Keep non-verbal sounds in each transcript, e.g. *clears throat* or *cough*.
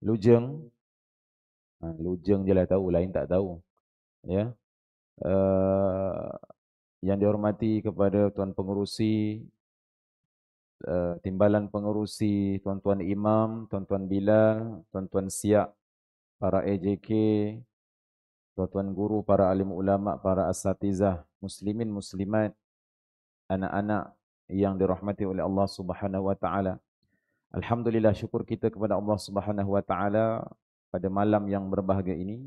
lujeng ha, lujeng je lah tahu lain tak tahu ya uh, yang dihormati kepada tuan Pengurusi, uh, eh, timbalan Pengurusi, tuan-tuan imam tuan-tuan bilal tuan-tuan siak para AJK tuan-tuan guru para alim ulama para asatizah muslimin muslimat anak-anak yang dirahmati oleh Allah Subhanahu wa taala Alhamdulillah syukur kita kepada Allah Subhanahu Wa Taala pada malam yang berbahagia ini.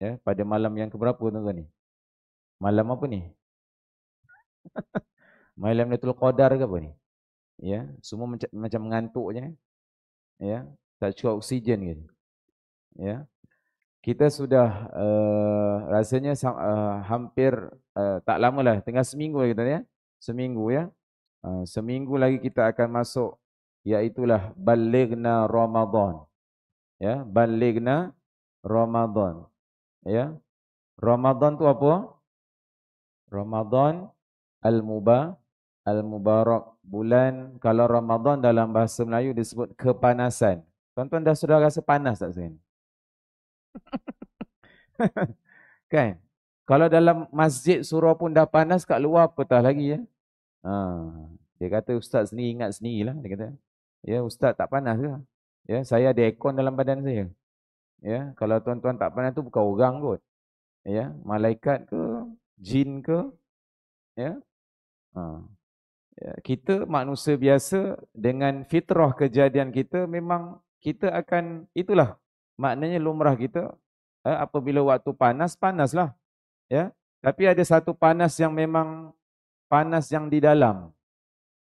Ya, pada malam yang keberapa tuan-tuan ni? Malam apa ni? *laughs* malam ni tul Qadar ke apa ni? Ya, semua macam, macam mengantuk je. Ya, tak cukup oksigen gitu. Ya. Kita sudah uh, rasanya uh, hampir uh, tak lamalah, tengah seminggu lagi kita ya. Seminggu ya. Uh, seminggu lagi kita akan masuk yaitulah balighna Ramadan. Ya, balighna Ramadan. Ya. Ramadan tu apa? Ramadan al Muba al-mubarak bulan kalau Ramadan dalam bahasa Melayu disebut kepanasan. Tuan-tuan dah sudah rasa panas tak sini? *laughs* kan? Kalau dalam masjid surau pun dah panas kat luar apatah lagi ya. Ha. Dia kata ustaz sendiri ingat sendirilah dia kata. Ya, ustaz tak panas ke? Ya, saya ada aircon dalam badan saya. Ya, kalau tuan-tuan tak panas tu bukan orang kot. Ya, malaikat ke, jin ke? Ya. Ha. Ya, kita manusia biasa dengan fitrah kejadian kita memang kita akan itulah maknanya lumrah kita eh, apabila waktu panas panaslah. Ya. Tapi ada satu panas yang memang panas yang di dalam.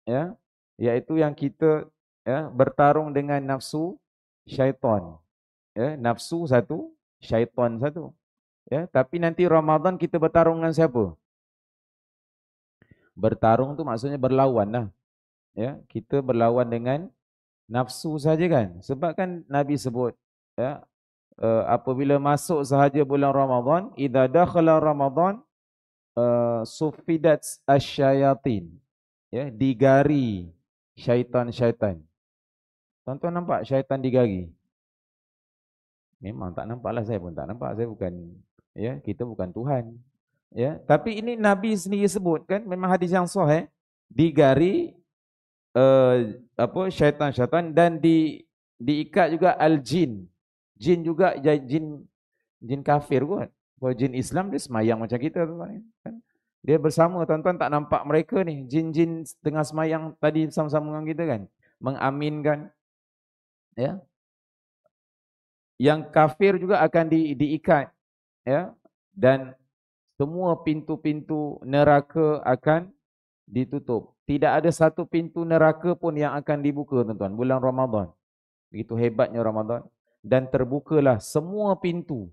Ya. Iaitu yang kita ya, bertarung dengan nafsu syaitan. Ya, nafsu satu, syaitan satu. Ya, tapi nanti Ramadan kita bertarung dengan siapa? Bertarung tu maksudnya berlawan lah. Ya, kita berlawan dengan nafsu saja kan. Sebab kan Nabi sebut ya, uh, apabila masuk sahaja bulan Ramadan, idza dakhala Ramadan uh, eh, sufidat asyayatin. Ya, digari syaitan-syaitan. Tuan-tuan nampak syaitan digari? Memang tak nampaklah saya pun tak nampak. Saya bukan ya, kita bukan Tuhan. Ya, tapi ini Nabi sendiri sebut kan memang hadis yang sahih eh? digari uh, apa syaitan-syaitan dan di diikat juga al-jin. Jin juga jin jin kafir kot. Kalau jin Islam dia semayang macam kita tuan kan. Dia bersama tuan-tuan tak nampak mereka ni. Jin-jin tengah semayang tadi sama-sama dengan kita kan. Mengaminkan ya. Yang kafir juga akan di, diikat, ya. Dan semua pintu-pintu neraka akan ditutup. Tidak ada satu pintu neraka pun yang akan dibuka, tuan-tuan, bulan Ramadan. Begitu hebatnya Ramadan dan terbukalah semua pintu.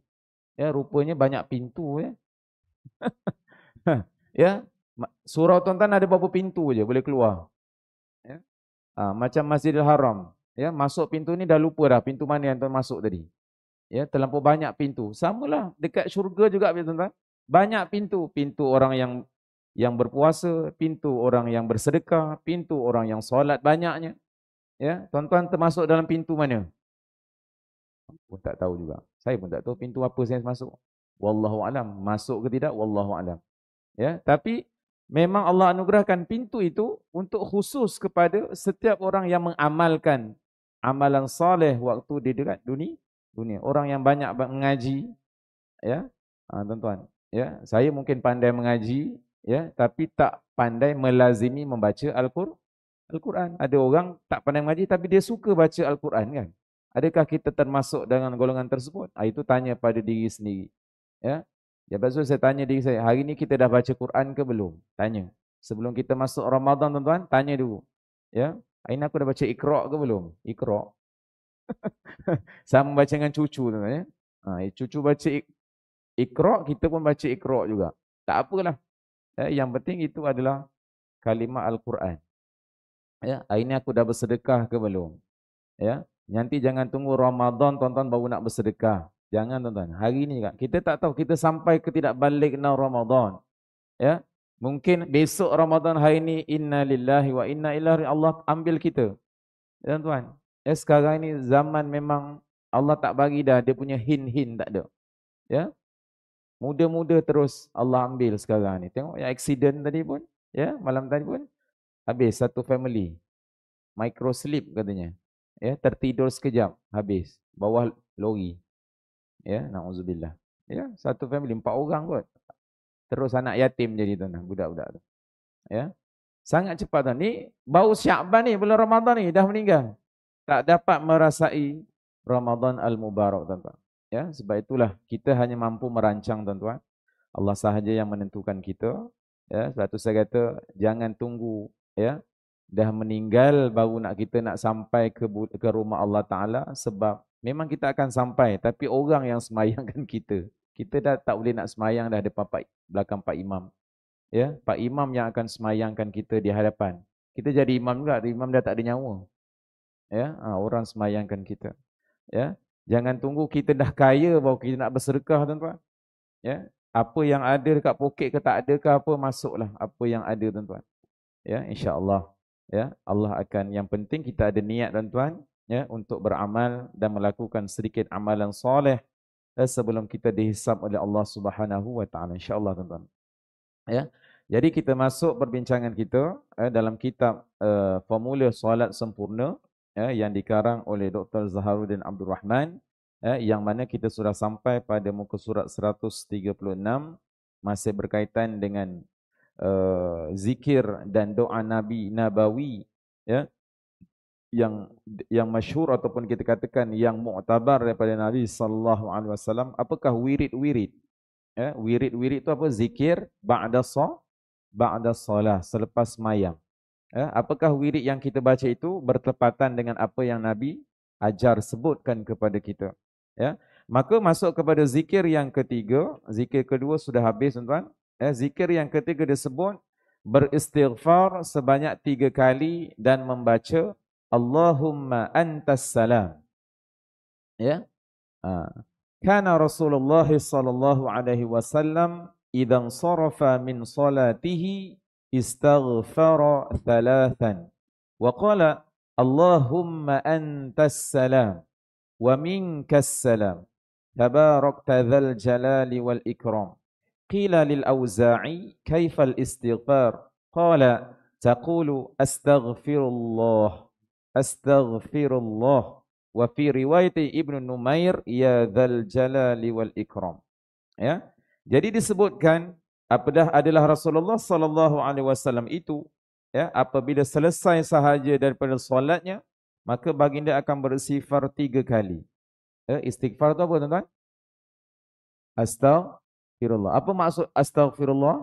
Ya, rupanya banyak pintu ya. *laughs* ya, surau tuan-tuan ada beberapa pintu je boleh keluar. Ya. Ha, macam Masjidil Haram, Ya, masuk pintu ni dah lupa dah pintu mana yang tuan masuk tadi. Ya, terlampau banyak pintu. Samalah dekat syurga juga ya tuan Banyak pintu, pintu orang yang yang berpuasa, pintu orang yang bersedekah, pintu orang yang solat banyaknya. Ya, tuan-tuan termasuk dalam pintu mana? Pun tak tahu juga. Saya pun tak tahu pintu apa saya masuk. Wallahu alam, masuk ke tidak wallahu alam. Ya, tapi memang Allah anugerahkan pintu itu untuk khusus kepada setiap orang yang mengamalkan amalan soleh waktu di dekat dunia dunia orang yang banyak mengaji ya ha, tuan, tuan ya saya mungkin pandai mengaji ya tapi tak pandai melazimi membaca al-Quran al-Quran ada orang tak pandai mengaji tapi dia suka baca al-Quran kan adakah kita termasuk dengan golongan tersebut ha, itu tanya pada diri sendiri ya ya bazu saya tanya diri saya hari ini kita dah baca Quran ke belum tanya sebelum kita masuk Ramadan tuan-tuan tanya dulu ya Aina aku dah baca ikhra' ke belum? Ikhra' *laughs* Sama baca dengan cucu tu kan ya. Ha, eh, cucu baca ikhra' kita pun baca ikhra' juga. Tak apalah. Ya, yang penting itu adalah kalimah Al-Quran. Ya, Aina aku dah bersedekah ke belum? Ya, nanti jangan tunggu Ramadan tuan-tuan baru nak bersedekah. Jangan tuan-tuan. Hari ni juga. Kita tak tahu kita sampai ke tidak balik now Ramadan. Ya, Mungkin besok Ramadan hari ini inna lillahi wa inna ilaihi Allah ambil kita. Ya tuan. Eh sekarang ini zaman memang Allah tak bagi dah dia punya hin-hin tak ada. Ya. Muda-muda terus Allah ambil sekarang ni. Tengok yang accident tadi pun, ya, malam tadi pun habis satu family. Micro sleep katanya. Ya, tertidur sekejap habis bawah lori. Ya, nauzubillah, Ya, satu family empat orang kot. Terus anak yatim jadi tu nah, budak-budak tu. Ya. Sangat cepat tu. Ni bau Syaban ni bulan Ramadan ni dah meninggal. Tak dapat merasai Ramadan al-Mubarak tuan-tuan. Ya, sebab itulah kita hanya mampu merancang tuan-tuan. Allah sahaja yang menentukan kita. Ya, sebab itu saya kata jangan tunggu ya dah meninggal baru nak kita nak sampai ke ke rumah Allah Taala sebab memang kita akan sampai tapi orang yang semayangkan *laughs* kita kita dah tak boleh nak semayang dah depan pak, belakang pak imam. Ya, pak imam yang akan semayangkan kita di hadapan. Kita jadi imam juga, imam dah tak ada nyawa. Ya, ha, orang semayangkan kita. Ya, jangan tunggu kita dah kaya baru kita nak bersedekah tuan-tuan. Ya, apa yang ada dekat poket ke tak ada ke apa masuklah apa yang ada tuan-tuan. Ya, insya-Allah. Ya, Allah akan yang penting kita ada niat tuan-tuan ya untuk beramal dan melakukan sedikit amalan soleh Eh, sebelum kita dihisap oleh Allah Subhanahu wa taala insyaallah tuan-tuan. Ya. Jadi kita masuk perbincangan kita eh, dalam kitab uh, formula solat sempurna eh, yang dikarang oleh Dr. Zaharuddin Abdul Rahman eh, yang mana kita sudah sampai pada muka surat 136 masih berkaitan dengan uh, zikir dan doa Nabi Nabawi ya. Eh, yang yang masyhur ataupun kita katakan yang mu'tabar daripada Nabi sallallahu alaihi wasallam apakah wirid-wirid ya wirid-wirid itu apa zikir ba'da sa ba'da salah selepas mayang ya eh, apakah wirid yang kita baca itu bertepatan dengan apa yang Nabi ajar sebutkan kepada kita ya maka masuk kepada zikir yang ketiga zikir kedua sudah habis tuan-tuan eh, zikir yang ketiga disebut beristighfar sebanyak tiga kali dan membaca Allahumma antas salam. Ya. Kana Rasulullah sallallahu alaihi wasallam idan sarafa min salatihi istaghfara thalathan wa qala Allahumma antas salam wa minkas salam tabarakta dzal jalali wal ikram qila lil auza'i kaifa al istighfar qala taqulu astaghfirullah astaghfirullah wa fi riwayat Ibnu Numair ya dzal jalali wal ikram ya jadi disebutkan apadah adalah Rasulullah sallallahu alaihi wasallam itu ya apabila selesai sahaja daripada solatnya maka baginda akan beristighfar tiga kali ya, istighfar tu apa tuan-tuan astaghfirullah apa maksud astaghfirullah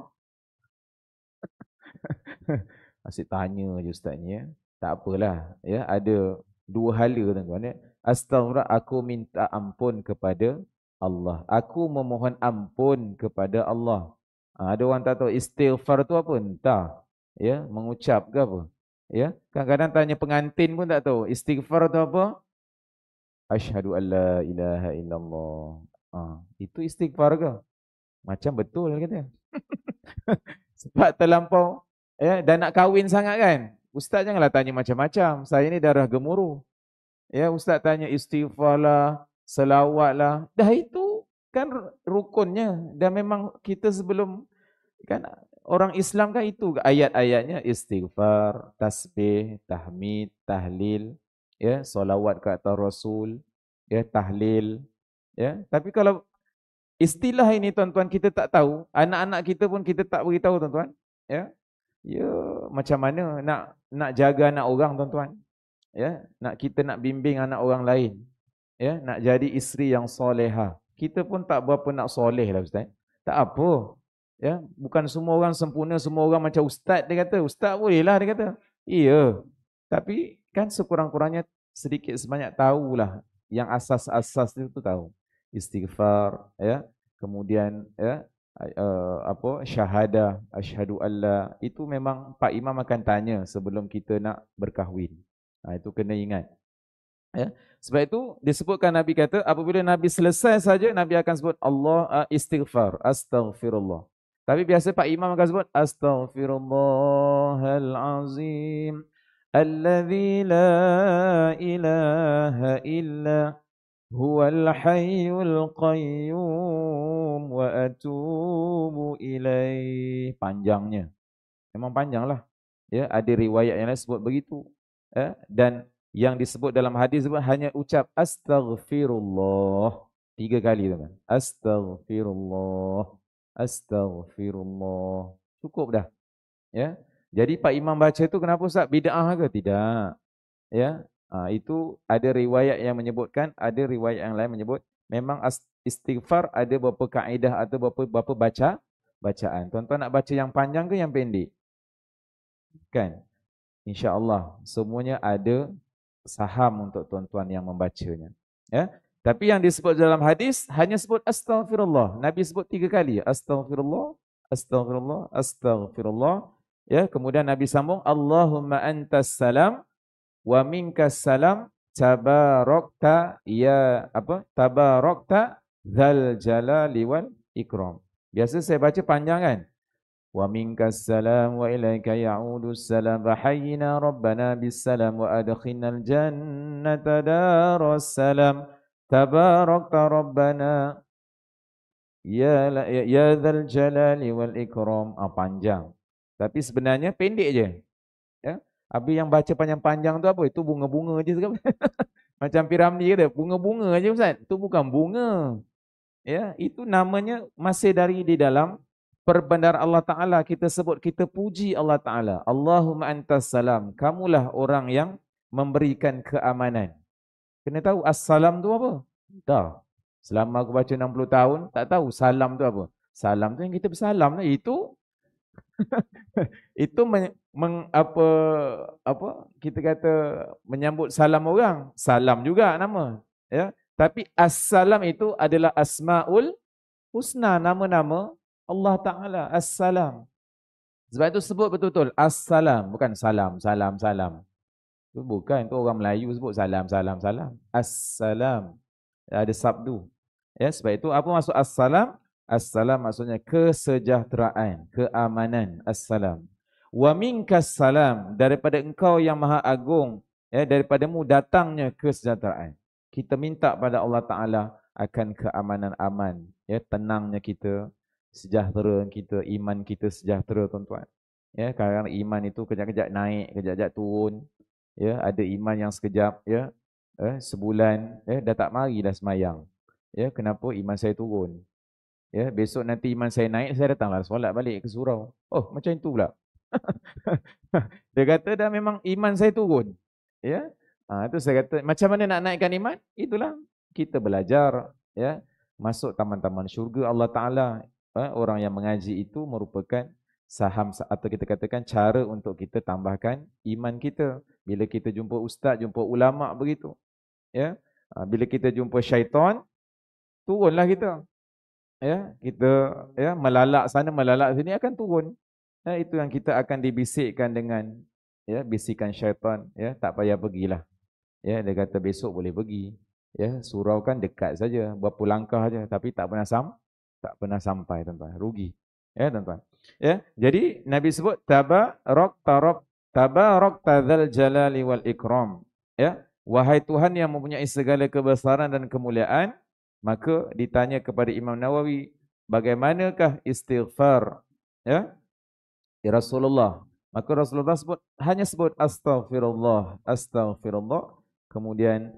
*laughs* Asyik tanya je ustaz ni ya tak apalah ya ada dua hala tuan-tuan ya astaghfirullah aku minta ampun kepada Allah aku memohon ampun kepada Allah ha, ada orang tak tahu istighfar tu apa entah ya mengucap ke apa ya kadang-kadang tanya pengantin pun tak tahu istighfar tu apa Ashhadu alla ilaha illallah ha, itu istighfar ke macam betul kata *laughs* sebab terlampau ya dan nak kahwin sangat kan Ustaz janganlah tanya macam-macam. Saya ni darah gemuruh. Ya, Ustaz tanya istighfar lah, selawat lah. Dah itu kan rukunnya. Dan memang kita sebelum kan orang Islam kan itu ayat-ayatnya istighfar, tasbih, tahmid, tahlil, ya, selawat ke atas Rasul, ya, tahlil, ya. Tapi kalau istilah ini tuan-tuan kita tak tahu, anak-anak kita pun kita tak beritahu tuan-tuan, ya ya macam mana nak nak jaga anak orang tuan-tuan ya nak kita nak bimbing anak orang lain ya nak jadi isteri yang soleha kita pun tak berapa nak soleh lah ustaz tak apa ya bukan semua orang sempurna semua orang macam ustaz dia kata ustaz lah dia kata iya tapi kan sekurang-kurangnya sedikit sebanyak tahulah yang asas-asas itu tahu istighfar ya kemudian ya uh, apa syahada, asyhadu alla itu memang pak imam akan tanya sebelum kita nak berkahwin. Ha, itu kena ingat. Ya. Sebab itu disebutkan Nabi kata apabila Nabi selesai saja Nabi akan sebut Allah uh, istighfar, astaghfirullah. Tapi biasa pak imam akan sebut astaghfirullahal azim alladzi la ilaha illa هو الحي القيوم واتوب اليه panjangnya memang panjanglah ya ada riwayat yang lain sebut begitu ya dan yang disebut dalam hadis pun hanya ucap astaghfirullah tiga kali tuan astaghfirullah astaghfirullah cukup dah ya jadi pak imam baca tu kenapa ustaz bidah ke tidak ya Ha, itu ada riwayat yang menyebutkan, ada riwayat yang lain menyebut memang istighfar ada beberapa kaedah atau beberapa, beberapa baca bacaan. Tuan-tuan nak baca yang panjang ke yang pendek? Kan? InsyaAllah semuanya ada saham untuk tuan-tuan yang membacanya. Ya? Tapi yang disebut dalam hadis hanya sebut astaghfirullah. Nabi sebut tiga kali. Astaghfirullah, astaghfirullah, astaghfirullah. Ya, kemudian Nabi sambung Allahumma antas salam wa minka salam tabarokta ya apa tabarokta dzal jalali wal ikram biasa saya baca panjang kan wa minka salam wa ilaika ya'udu salam wa hayyina rabbana bis salam wa adkhilna al jannata daras salam tabarokta rabbana ya ya, ya dzal jalali wal ikram ah, panjang tapi sebenarnya pendek je Abi yang baca panjang-panjang tu apa? Itu bunga-bunga je. *laughs* Macam piramdi kata, bunga-bunga je Ustaz. Itu bukan bunga. Ya, Itu namanya masih dari di dalam perbandar Allah Ta'ala. Kita sebut, kita puji Allah Ta'ala. Allahumma antas salam. Kamulah orang yang memberikan keamanan. Kena tahu assalam tu apa? Tak. Selama aku baca 60 tahun, tak tahu salam tu apa. Salam tu yang kita bersalam. Lah. Itu itu men, men, apa apa kita kata menyambut salam orang salam juga nama ya tapi assalam itu adalah asmaul husna nama-nama Allah taala assalam sebab itu sebut betul-betul assalam bukan salam salam salam itu bukan itu orang Melayu sebut salam salam salam assalam ada sabdu ya sebab itu apa maksud assalam Assalam maksudnya kesejahteraan, keamanan. Assalam. Wa minkas salam daripada engkau yang maha agung, ya daripadamu datangnya kesejahteraan. Kita minta pada Allah Taala akan keamanan aman, ya tenangnya kita, sejahtera kita, iman kita sejahtera tuan-tuan. Ya, kadang kadang iman itu kejap-kejap naik, kejap-kejap turun. Ya, ada iman yang sekejap, ya. Eh, sebulan, ya, dah tak mari dah semayang. Ya, kenapa iman saya turun? Ya, besok nanti iman saya naik, saya datanglah solat balik ke surau. Oh, macam itu pula. *laughs* dia kata dah memang iman saya turun. Ya. Ha, ah, itu saya kata, macam mana nak naikkan iman? Itulah kita belajar, ya. Masuk taman-taman syurga Allah Taala. Ha, orang yang mengaji itu merupakan saham atau kita katakan cara untuk kita tambahkan iman kita. Bila kita jumpa ustaz, jumpa ulama begitu. Ya. Ha, bila kita jumpa syaitan, turunlah kita ya kita ya melalak sana melalak sini akan turun ya itu yang kita akan dibisikkan dengan ya bisikan syaitan ya tak payah pergilah ya dia kata besok boleh pergi ya surau kan dekat saja berapa langkah saja tapi tak pernah sam tak pernah sampai tuan-tuan rugi ya tuan-tuan ya jadi nabi sebut tabarak tarab tabarak tadzal jalali wal ikram ya wahai tuhan yang mempunyai segala kebesaran dan kemuliaan Maka ditanya kepada Imam Nawawi, bagaimanakah istighfar ya? Di ya Rasulullah. Maka Rasulullah sebut hanya sebut astaghfirullah, astaghfirullah. Kemudian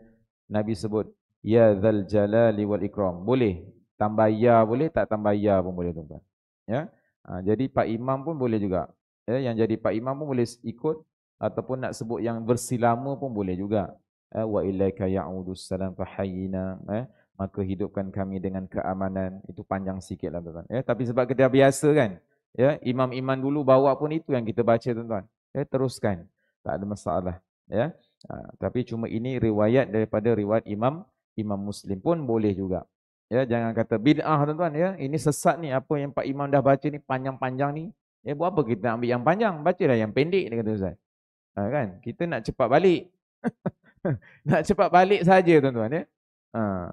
Nabi sebut ya zal jalali wal ikram. Boleh tambah ya boleh tak tambah ya pun boleh tuan-tuan. Ya. Ha, jadi Pak Imam pun boleh juga. Ya, yang jadi Pak Imam pun boleh ikut ataupun nak sebut yang bersilama pun boleh juga. Ya, wa ilaika ya'udus salam fahayina. Ya maka hidupkan kami dengan keamanan. Itu panjang sikit lah tuan-tuan. Ya, tapi sebab kita biasa kan, ya, imam iman dulu bawa pun itu yang kita baca tuan-tuan. Ya, teruskan, tak ada masalah. Ya, ha, tapi cuma ini riwayat daripada riwayat imam imam muslim pun boleh juga. Ya, jangan kata bid'ah tuan-tuan. Ya, ini sesat ni apa yang Pak Imam dah baca ni panjang-panjang ni. Ya, buat apa kita ambil yang panjang? Bacalah yang pendek, dia kata Ustaz. Ha, kan? Kita nak cepat balik. *laughs* nak cepat balik saja tuan-tuan. Ya? Ha,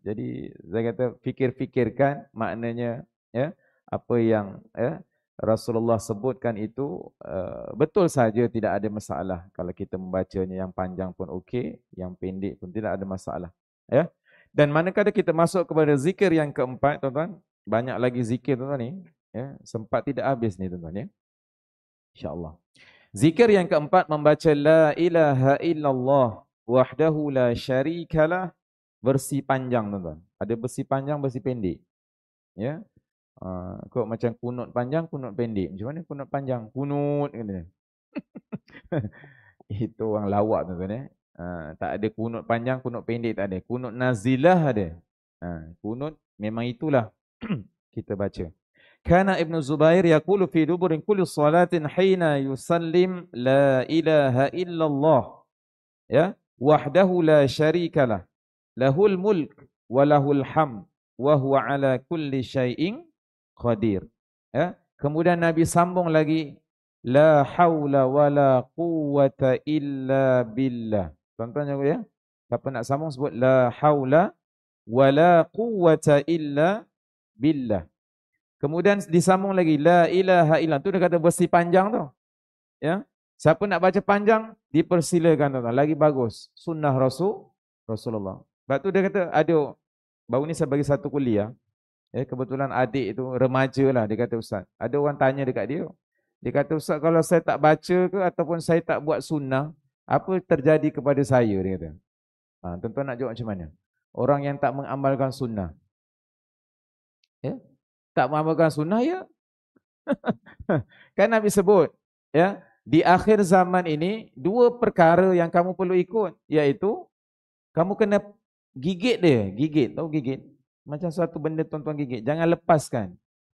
jadi saya kata fikir-fikirkan maknanya ya apa yang ya Rasulullah sebutkan itu uh, betul saja tidak ada masalah kalau kita membacanya yang panjang pun okey, yang pendek pun tidak ada masalah. Ya. Dan manakala kita masuk kepada zikir yang keempat, tuan-tuan, banyak lagi zikir tuan-tuan ni, ya, sempat tidak habis ni tuan-tuan ya. Insya-Allah. Zikir yang keempat membaca la ilaha illallah wahdahu la syarikalah bersih panjang tuan-tuan. Ada bersih panjang, bersih pendek. Ya. Uh, ha, kok macam kunut panjang, kunut pendek. Macam mana kunut panjang? Kunut kena. *laughs* Itu orang lawak tuan-tuan ya. Uh, tak ada kunut panjang, kunut pendek tak ada. Kunut nazilah ada. Uh, kunut memang itulah *clears throat* kita baca. Kana Ibn Zubair yaqulu fi duburin kulli salatin hina yusallim la ilaha illallah. Ya. Wahdahu la syarikalah lahul mulk walahul ham wa huwa ala kulli syai'in qadir. Ya. Kemudian Nabi sambung lagi la haula wa la quwwata illa billah. Tuan-tuan jaga ya. Siapa nak sambung sebut la haula wa la quwwata illa billah. Kemudian disambung lagi la ilaha illallah. Tu dia kata versi panjang tu. Ya. Siapa nak baca panjang dipersilakan tuan-tuan. Lagi bagus. Sunnah Rasul Rasulullah. Sebab tu dia kata, aduk, baru ni saya bagi satu kuliah. Eh, kebetulan adik tu remaja lah, dia kata Ustaz. Ada orang tanya dekat dia. Dia kata, Ustaz, kalau saya tak baca ke ataupun saya tak buat sunnah, apa terjadi kepada saya, dia kata. Ha, tuan nak jawab macam mana? Orang yang tak mengamalkan sunnah. Ya? Tak mengamalkan sunnah, ya? *laughs* kan Nabi sebut, ya? di akhir zaman ini, dua perkara yang kamu perlu ikut, iaitu kamu kena gigit dia, gigit, tahu gigit. Macam satu benda tuan-tuan gigit, jangan lepaskan.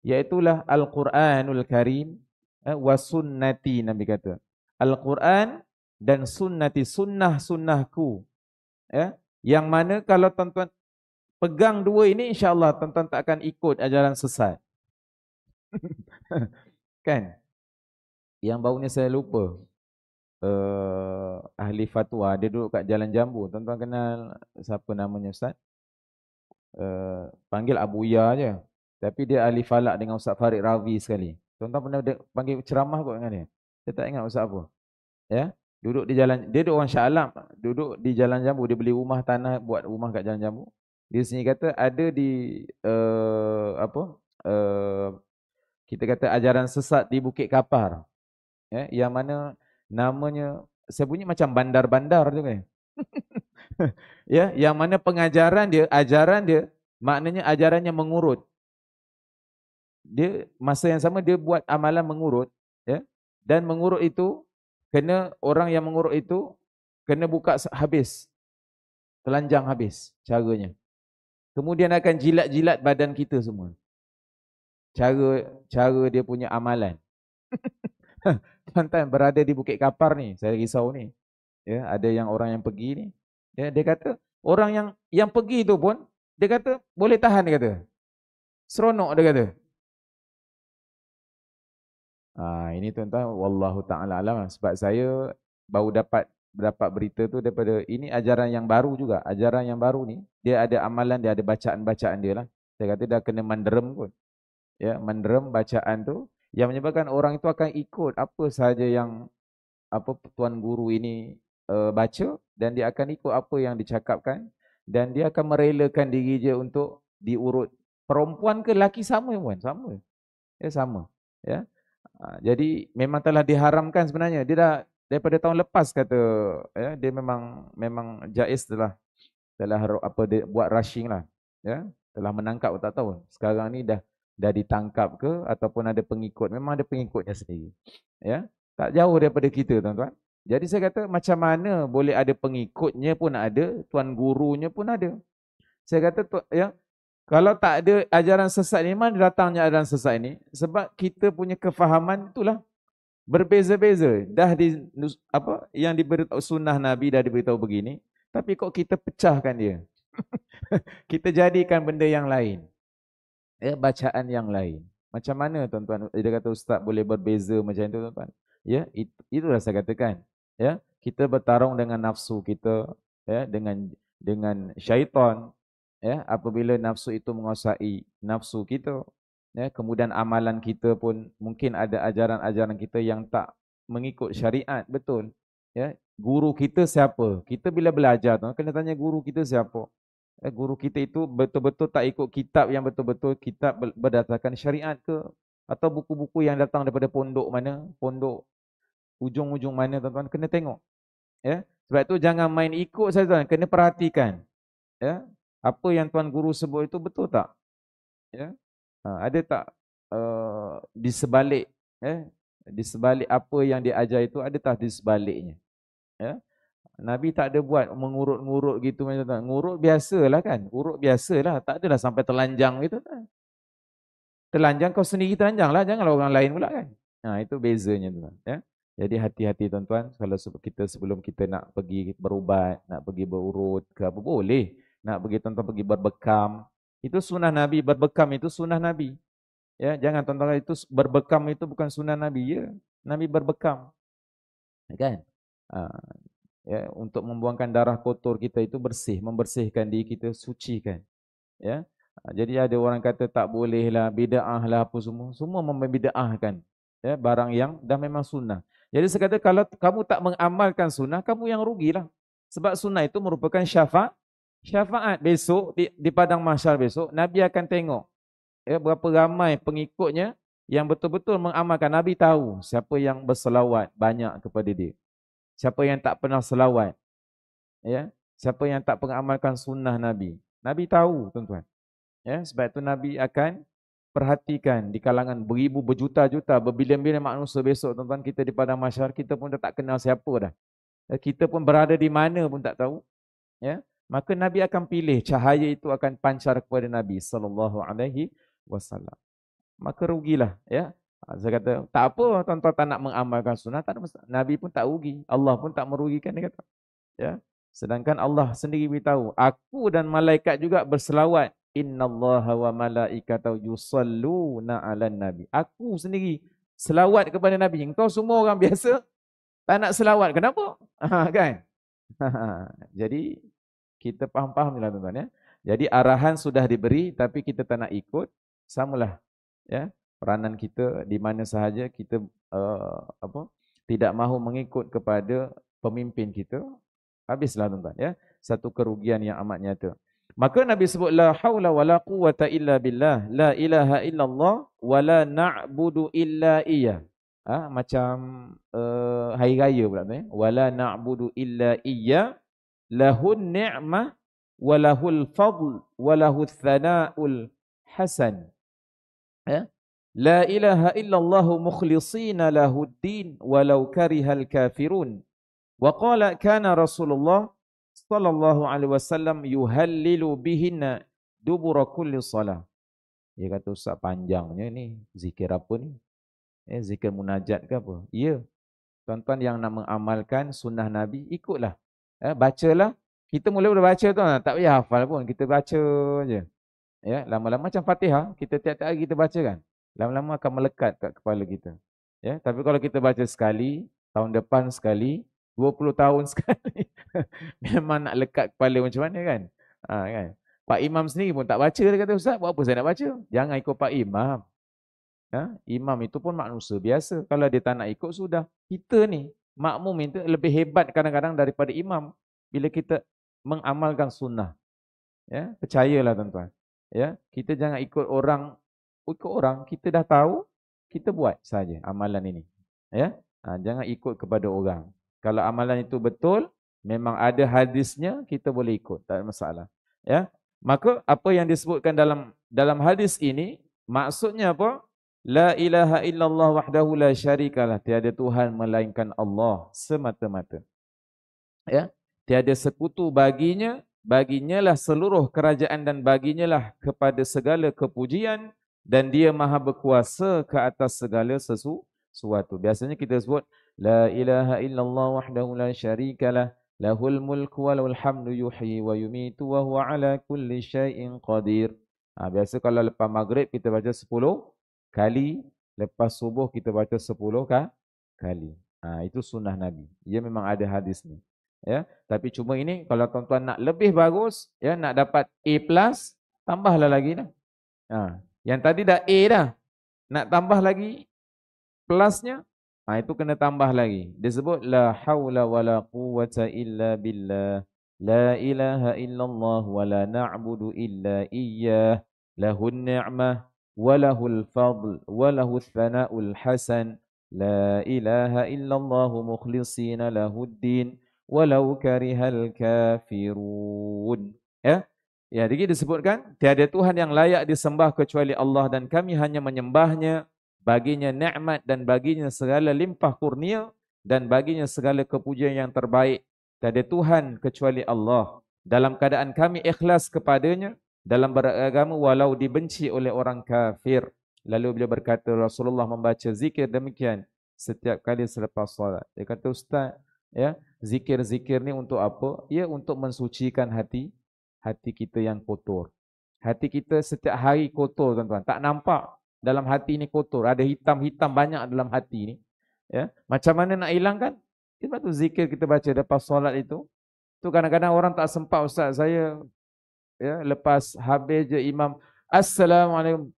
Iaitulah Al-Quranul Karim eh, wa sunnati Nabi kata. Al-Quran dan sunnati, sunnah-sunnahku. Eh, yang mana kalau tuan-tuan pegang dua ini insyaallah allah tuan-tuan tak akan ikut ajaran sesat. *laughs* kan? Yang baunya saya lupa uh, ahli fatwa dia duduk kat Jalan Jambu. Tuan-tuan kenal siapa namanya Ustaz? Uh, panggil Abu Ya je. Tapi dia ahli falak dengan Ustaz Farid Ravi sekali. Tuan-tuan pernah de- panggil ceramah kot dengan dia. Saya tak ingat Ustaz apa. Ya? Duduk di jalan dia duduk orang Syalam, duduk di Jalan Jambu, dia beli rumah tanah buat rumah kat Jalan Jambu. Dia sini kata ada di uh, apa? Uh, kita kata ajaran sesat di Bukit Kapar. Ya, yang mana namanya saya bunyi macam bandar-bandar tu kan. *laughs* ya, yang mana pengajaran dia, ajaran dia maknanya ajarannya mengurut. Dia masa yang sama dia buat amalan mengurut, ya. Dan mengurut itu kena orang yang mengurut itu kena buka habis. Telanjang habis caranya. Kemudian akan jilat-jilat badan kita semua. Cara cara dia punya amalan. *laughs* tuan-tuan berada di Bukit Kapar ni, saya risau ni. Ya, ada yang orang yang pergi ni. Ya, dia kata orang yang yang pergi tu pun dia kata boleh tahan dia kata. Seronok dia kata. Ah, ini tuan-tuan wallahu taala alam sebab saya baru dapat dapat berita tu daripada ini ajaran yang baru juga. Ajaran yang baru ni dia ada amalan dia ada bacaan-bacaan dia lah. Saya kata dah kena mandrem pun. Ya, mandrem bacaan tu yang menyebabkan orang itu akan ikut apa sahaja yang apa tuan guru ini uh, baca dan dia akan ikut apa yang dicakapkan dan dia akan merelakan diri dia untuk diurut perempuan ke laki sama ya puan sama ya sama ya ha, jadi memang telah diharamkan sebenarnya dia dah daripada tahun lepas kata ya dia memang memang jaiz telah telah apa dia buat rushing lah ya telah menangkap tak tahu sekarang ni dah dah ditangkap ke ataupun ada pengikut memang ada pengikutnya sendiri ya tak jauh daripada kita tuan-tuan jadi saya kata macam mana boleh ada pengikutnya pun ada tuan gurunya pun ada saya kata tu, ya kalau tak ada ajaran sesat ni mana datangnya ajaran sesat ini sebab kita punya kefahaman itulah berbeza-beza dah di apa yang diberitahu sunnah nabi dah diberitahu begini tapi kok kita pecahkan dia *laughs* kita jadikan benda yang lain ya, bacaan yang lain. Macam mana tuan-tuan, eh, dia kata ustaz boleh berbeza macam itu tuan-tuan. Ya, it, itulah saya katakan. Ya, kita bertarung dengan nafsu kita, ya, dengan dengan syaitan, ya, apabila nafsu itu menguasai nafsu kita, ya, kemudian amalan kita pun mungkin ada ajaran-ajaran kita yang tak mengikut syariat, betul. Ya, guru kita siapa? Kita bila belajar tu kena tanya guru kita siapa eh, guru kita itu betul-betul tak ikut kitab yang betul-betul kitab berdasarkan syariat ke atau buku-buku yang datang daripada pondok mana pondok ujung-ujung mana tuan-tuan kena tengok ya sebab itu jangan main ikut saya tuan kena perhatikan ya apa yang tuan guru sebut itu betul tak ya ha, ada tak uh, di sebalik ya di sebalik apa yang diajar itu ada tak di sebaliknya ya Nabi tak ada buat mengurut-ngurut gitu macam tu. Ngurut biasalah kan. Urut biasalah. Tak adalah sampai telanjang gitu. Kan? Telanjang kau sendiri telanjang lah. Janganlah orang lain pula kan. Ha, itu bezanya tu. Lah, ya? Jadi hati-hati tuan-tuan. Kalau kita sebelum kita nak pergi berubat, nak pergi berurut ke apa boleh. Nak pergi tuan-tuan pergi berbekam. Itu sunnah Nabi. Berbekam itu sunnah Nabi. Ya, jangan tuan-tuan itu berbekam itu bukan sunnah Nabi. Ya, Nabi berbekam. Kan? Ha, ya, untuk membuangkan darah kotor kita itu bersih, membersihkan diri kita, sucikan. Ya. Ah, jadi ada orang kata tak bolehlah, bida'ahlah apa semua. Semua membida'ahkan ya, barang yang dah memang sunnah. Jadi saya kata kalau kamu tak mengamalkan sunnah, kamu yang rugilah. Sebab sunnah itu merupakan syafaat. Syafaat besok, di, di Padang Mahsyar besok, Nabi akan tengok ya, berapa ramai pengikutnya yang betul-betul mengamalkan. Nabi tahu siapa yang berselawat banyak kepada dia. Siapa yang tak pernah selawat? Ya? Siapa yang tak pernah amalkan sunnah Nabi? Nabi tahu, tuan-tuan. Ya? Sebab itu Nabi akan perhatikan di kalangan beribu, berjuta-juta, berbilion-bilion manusia besok, tuan-tuan, kita di padang masyarakat, kita pun dah tak kenal siapa dah. Ya, kita pun berada di mana pun tak tahu. Ya? Maka Nabi akan pilih cahaya itu akan pancar kepada Nabi sallallahu alaihi wasallam. Maka rugilah ya. Ha, saya kata, tak apa tuan-tuan tak nak mengamalkan sunnah, tak ada Nabi pun tak rugi. Allah pun tak merugikan, dia kata. Ya? Sedangkan Allah sendiri beritahu, aku dan malaikat juga berselawat. Inna Allah wa malaikatau yusalluna ala nabi. Aku sendiri selawat kepada Nabi. Engkau semua orang *laughs* biasa tak nak selawat. Kenapa? Ha, kan? *laughs* Jadi, kita paham faham ni lah tuan-tuan. Ya? Jadi, arahan sudah diberi tapi kita tak nak ikut. Samalah. Ya? peranan kita di mana sahaja kita uh, apa tidak mahu mengikut kepada pemimpin kita habislah tuan-tuan ya satu kerugian yang amat nyata maka nabi sebut la haula wala quwata illa billah la ilaha illallah wala na'budu illa iya ha? macam uh, hari raya pula tu ya wala na'budu illa iya lahun ni'mah walahul fadl walahul thana'ul hasan ya ha? لا إله إلا الله مخلصين له الدين ولو كره الكافرون وقال كان رسول الله صلى الله عليه وسلم يهلل بهن دبر كل صلاة Dia kata Ustaz panjangnya ni zikir apa ni? Eh, zikir munajat ke apa? Ya. Tuan-tuan yang nak mengamalkan sunnah Nabi, ikutlah. Eh, bacalah. Kita mula mula baca tuan. Tak payah hafal pun. Kita baca je. Ya, lama-lama macam fatihah. Kita tiap-tiap hari kita baca kan lama-lama akan melekat kat kepala kita. Ya, tapi kalau kita baca sekali, tahun depan sekali, 20 tahun *laughs* sekali, memang nak lekat kepala macam mana kan? Ha, kan? Pak Imam sendiri pun tak baca, dia kata, Ustaz, buat apa saya nak baca? Jangan ikut Pak Imam. Ha? Imam itu pun manusia biasa. Kalau dia tak nak ikut, sudah. Kita ni, makmum itu lebih hebat kadang-kadang daripada imam bila kita mengamalkan sunnah. Ya? Percayalah tuan-tuan. Ya? Kita jangan ikut orang ikut orang, kita dah tahu, kita buat saja amalan ini. Ya? Ha, jangan ikut kepada orang. Kalau amalan itu betul, memang ada hadisnya, kita boleh ikut. Tak ada masalah. Ya? Maka apa yang disebutkan dalam dalam hadis ini, maksudnya apa? La ilaha illallah wahdahu la syarikalah. Tiada Tuhan melainkan Allah semata-mata. Ya? Tiada sekutu baginya, baginya lah seluruh kerajaan dan baginya lah kepada segala kepujian, dan dia maha berkuasa ke atas segala sesuatu. Biasanya kita sebut la ilaha illallah wahdahu la syarikalah lahul mulku wa hamdu yuhyi wa yumiitu wa huwa ala kulli syai'in qadir. Ha, biasa kalau lepas maghrib kita baca 10 kali, lepas subuh kita baca 10 kah? kali. Ha, itu sunnah Nabi. Ia memang ada hadis ni. Ya, tapi cuma ini kalau tuan-tuan nak lebih bagus, ya nak dapat A+, tambahlah lagi lah. Ha, yang tadi dah A dah. Nak tambah lagi plusnya? Ha, itu kena tambah lagi. Dia sebut la haula wala quwata illa billah. La ilaha illallah wa la na'budu illa iyyah. Lahun ni'mah wa lahul fadl wa lahul thana'ul hasan. La ilaha illallah mukhlisina lahuddin walau karihal kafirun. Ya? Ya, jadi disebutkan tiada Tuhan yang layak disembah kecuali Allah dan kami hanya menyembahnya baginya nikmat dan baginya segala limpah kurnia dan baginya segala kepujian yang terbaik. Tiada Tuhan kecuali Allah. Dalam keadaan kami ikhlas kepadanya dalam beragama walau dibenci oleh orang kafir. Lalu beliau berkata Rasulullah membaca zikir demikian setiap kali selepas solat. Dia kata ustaz, ya, zikir-zikir ni untuk apa? Ia ya, untuk mensucikan hati hati kita yang kotor. Hati kita setiap hari kotor tuan-tuan. Tak nampak dalam hati ini kotor. Ada hitam-hitam banyak dalam hati ini. Ya? Macam mana nak hilangkan? Sebab tu zikir kita baca lepas solat itu. Tu kadang-kadang orang tak sempat ustaz saya. Ya? Lepas habis je imam. Assalamualaikum.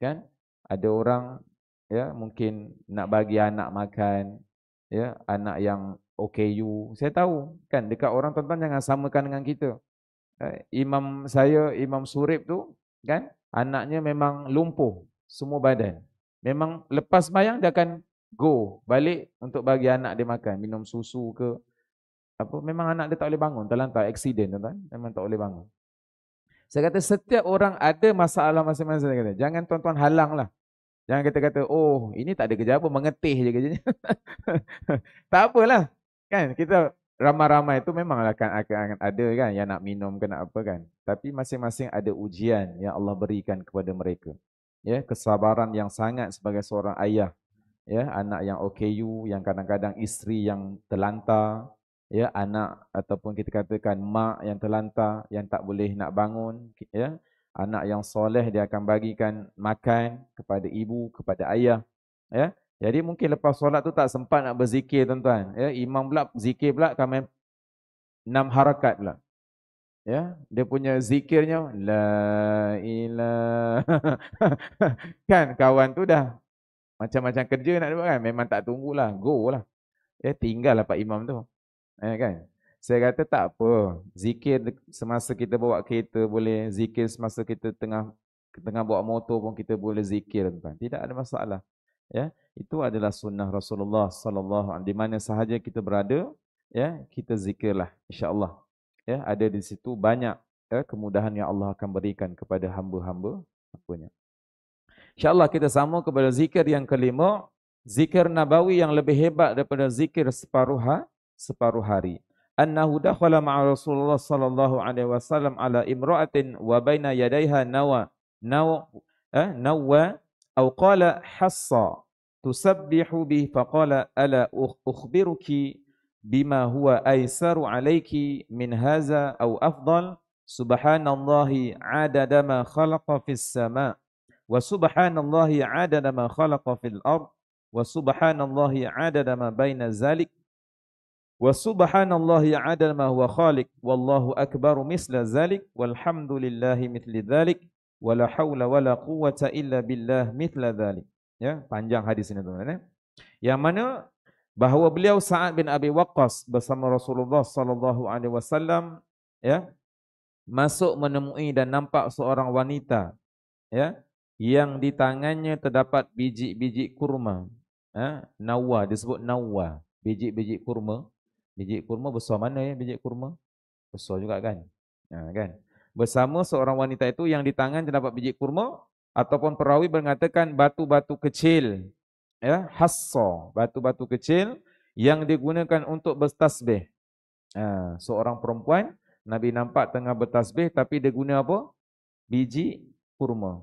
Kan? Ada orang ya mungkin nak bagi anak makan. Ya? Anak yang OKU. Saya tahu kan dekat orang tuan-tuan jangan samakan dengan kita. Eh, imam saya, Imam Surib tu kan anaknya memang lumpuh semua badan. Memang lepas bayang dia akan go balik untuk bagi anak dia makan, minum susu ke apa memang anak dia tak boleh bangun terlantar accident tuan-tuan memang tak boleh bangun saya kata setiap orang ada masalah masing-masing saya kata jangan tuan-tuan halang lah jangan kata-kata oh ini tak ada kerja apa mengetih je kerjanya *laughs* tak apalah kan kita ramai-ramai itu memanglah akan, akan, akan ada kan yang nak minum ke nak apa kan tapi masing-masing ada ujian yang Allah berikan kepada mereka ya kesabaran yang sangat sebagai seorang ayah ya anak yang OKU yang kadang-kadang isteri yang terlantar ya anak ataupun kita katakan mak yang terlantar yang tak boleh nak bangun ya anak yang soleh dia akan bagikan makan kepada ibu kepada ayah ya jadi mungkin lepas solat tu tak sempat nak berzikir tuan-tuan. Ya, imam pula zikir pula kami enam harakat pula. Ya, dia punya zikirnya la ila *laughs* kan kawan tu dah macam-macam kerja nak buat kan memang tak tunggu lah, go lah. Ya tinggal lah pak imam tu. Ya kan? Saya kata tak apa. Zikir semasa kita bawa kereta boleh, zikir semasa kita tengah tengah bawa motor pun kita boleh zikir tuan Tidak ada masalah. Ya itu adalah sunnah Rasulullah sallallahu alaihi wasallam di mana sahaja kita berada ya kita zikirlah insya Allah. ya ada di situ banyak ya, kemudahan yang Allah akan berikan kepada hamba-hamba apanya Allah kita sama kepada zikir yang kelima zikir nabawi yang lebih hebat daripada zikir separuh ha, separuh hari annahu dakhala ma'a Rasulullah sallallahu alaihi wasallam ala imra'atin wa baina yadayha nawa nawa eh nawa atau qala hassa تسبح به فقال ألا أخبرك بما هو أيسر عليك من هذا أو أفضل سبحان الله عدد ما خلق في السماء وسبحان الله عدد ما خلق في الأرض وسبحان الله عدد ما بين ذلك وسبحان الله عدد ما هو خالق والله أكبر مثل ذلك والحمد لله مثل ذلك ولا حول ولا قوة إلا بالله مثل ذلك ya panjang hadis ini teman-teman ya. Eh. yang mana bahawa beliau Sa'ad bin Abi Waqqas bersama Rasulullah sallallahu alaihi wasallam ya masuk menemui dan nampak seorang wanita ya yang di tangannya terdapat biji-biji kurma ya ha, nawa disebut nawa biji-biji kurma biji kurma besar mana ya biji kurma besar juga kan ya, kan bersama seorang wanita itu yang di tangan terdapat biji kurma ataupun perawi mengatakan batu-batu kecil ya hasso batu-batu kecil yang digunakan untuk bertasbih ha, seorang perempuan Nabi nampak tengah bertasbih tapi dia guna apa biji kurma